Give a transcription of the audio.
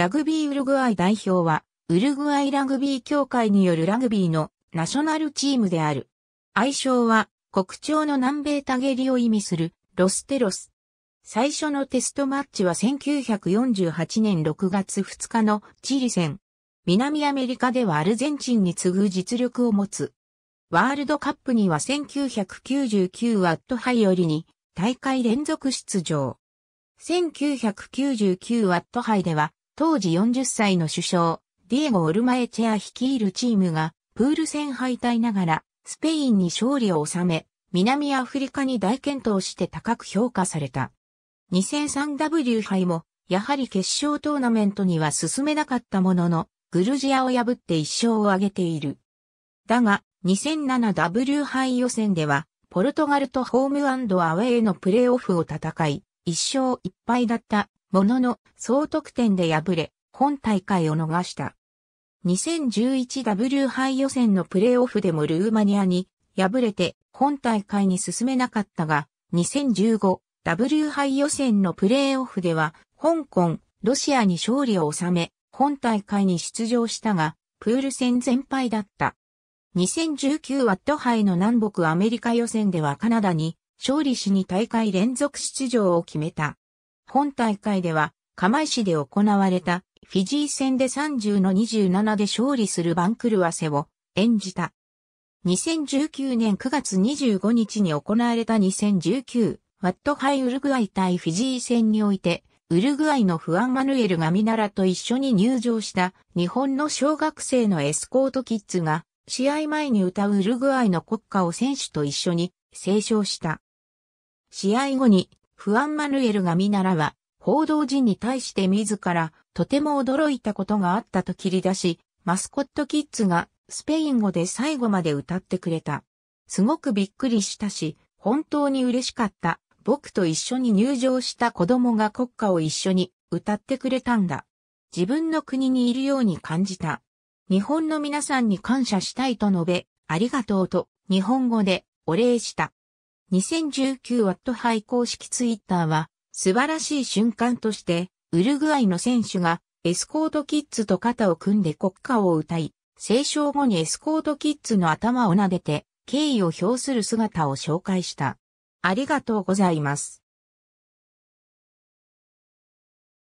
ラグビーウルグアイ代表は、ウルグアイラグビー協会によるラグビーのナショナルチームである。愛称は、国鳥の南米タゲリを意味する、ロステロス。最初のテストマッチは1948年6月2日のチリ戦。南アメリカではアルゼンチンに次ぐ実力を持つ。ワールドカップには1999ワットハイよりに大会連続出場。1999ワットハイでは当時40歳の首相、ディエゴ・オルマエチェア率いるチームが、プール戦敗退ながら、スペインに勝利を収め、南アフリカに大健闘して高く評価された。2003W 杯も、やはり決勝トーナメントには進めなかったものの、グルジアを破って1勝を挙げている。だが、2007W 杯予選では、ポルトガルとホームアウェイのプレーオフを戦い、1勝1敗だったものの、総得点で敗れ、本大会を逃した。2011W 杯予選のプレーオフでもルーマニアに敗れて本大会に進めなかったが、2015W 杯予選のプレーオフでは、香港、ロシアに勝利を収め、本大会に出場したが、プール戦全敗だった。2019ワット杯の南北アメリカ予選ではカナダに勝利しに大会連続出場を決めた。本大会では、釜石で行われたフィジー戦で30の27で勝利する番狂わせを演じた。2019年9月25日に行われた2019ワットハイウルグアイ対フィジー戦において、ウルグアイのフアン・マヌエルがミナラと一緒に入場した日本の小学生のエスコートキッズが試合前に歌うウルグアイの国歌を選手と一緒に斉唱した。試合後にフアン・マヌエルが見習わ、報道陣に対して自ら、とても驚いたことがあったと切り出し、マスコットキッズが、スペイン語で最後まで歌ってくれた。すごくびっくりしたし、本当に嬉しかった。僕と一緒に入場した子供が国歌を一緒に歌ってくれたんだ。自分の国にいるように感じた。日本の皆さんに感謝したいと述べ、ありがとうと日本語でお礼した。2019ワット杯公式ツイッターは、素晴らしい瞬間として、ウルグアイの選手が、エスコートキッズと肩を組んで国歌を歌い、斉唱後にエスコートキッズの頭を撫でて、敬意を表する姿を紹介した。ありがとうございます。